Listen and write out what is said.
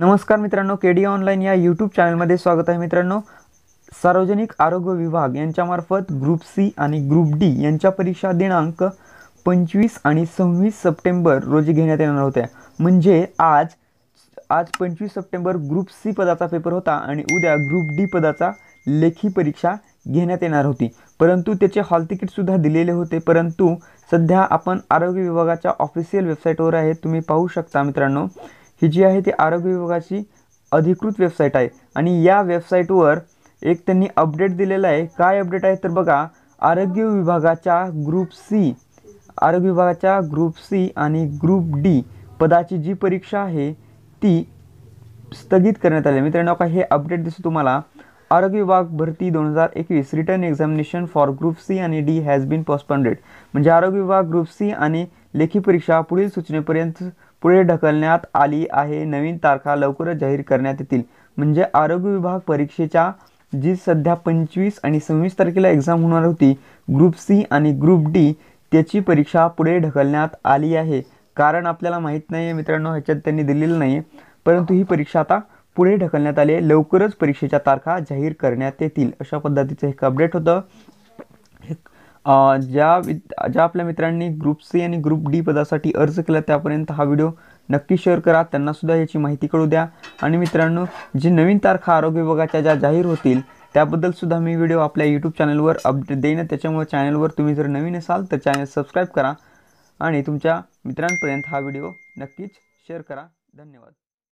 नमस्कार मित्रांनो K D online या यूट्यूब चॅनलमध्ये स्वागत आहे मित्रांनो सार्वजनिक आरोग्य विभाग यांच्यामार्फत ग्रुप सी आणि ग्रुप डी यांच्या परीक्षा दिनांक पंचवीस आणि सव्वीस सप्टेंबर रोजी घेण्यात येणार होत्या म्हणजे आज आज पंचवीस सप्टेंबर ग्रुप सी पदाचा पेपर होता आणि उद्या ग्रुप डी पदाचा लेखी परीक्षा घेण्यात येणार होती परंतु त्याचे हॉल तिकीटसुद्धा दिलेले होते परंतु सध्या आपण आरोग्य विभागाच्या ऑफिशियल वेबसाईटवर आहे तुम्ही पाहू शकता मित्रांनो ही जी आहे ती आरोग्य विभागाची अधिकृत वेबसाईट आहे आणि या वेबसाईटवर एक त्यांनी अपडेट दिलेला आहे काय अपडेट आहे तर बघा आरोग्य विभागाच्या ग्रुप सी आरोग्य विभागाच्या ग्रुप सी आणि ग्रुप डी पदाची जी परीक्षा आहे ती स्थगित करण्यात आली मित्रांनो का हे अपडेट दिसतो तुम्हाला आरोग्य विभाग भरती दोन हजार एकवीस written examination for group C आणि डी हॅज बीन पोस्टपॉन्डेड म्हणजे आरोग्य विभाग ग्रुप सी आणि लेखी परीक्षा पुढील सूचनेपर्यंत पुढे ढकलण्यात आली आहे नवीन तारखा लवकरच जाहीर करण्यात येतील म्हणजे आरोग्य विभाग परीक्षेच्या जी सध्या पंचवीस आणि सव्वीस तारखेला एक्झाम होणार होती ग्रुप सी आणि ग्रुप डी त्याची परीक्षा पुढे ढकलण्यात आली आहे कारण आपल्याला माहीत नाही आहे मित्रांनो ह्याच्यात त्यांनी दिलेलं नाही आहे परंतु ही परीक्षा आता पुढे ढकलण्यात आली आहे लवकरच परीक्षेच्या तारखा जाहीर करण्यात येतील अशा पद्धतीचं एक अपडेट होतं हे ज्या वि ज्या आपल्या मित्रांनी ग्रुप सी आणि ग्रुप डी पदासाठी अर्ज केला त्यापर्यंत हा व्हिडिओ नक्की शेअर करा त्यांनासुद्धा याची माहिती कळू द्या आणि मित्रांनो जी नवीन तारखा आरोग्य विभागाच्या ज्या जाहीर होतील त्याबद्दलसुद्धा मी व्हिडिओ आपल्या यूट्यूब चॅनलवर अपडेट देईन त्याच्यामुळे चॅनलवर तुम्ही जर नवीन असाल तर चॅनल सबस्क्राईब करा आणि तुमच्या मित्रांपर्यंत हा व्हिडिओ नक्कीच शेअर करा धन्यवाद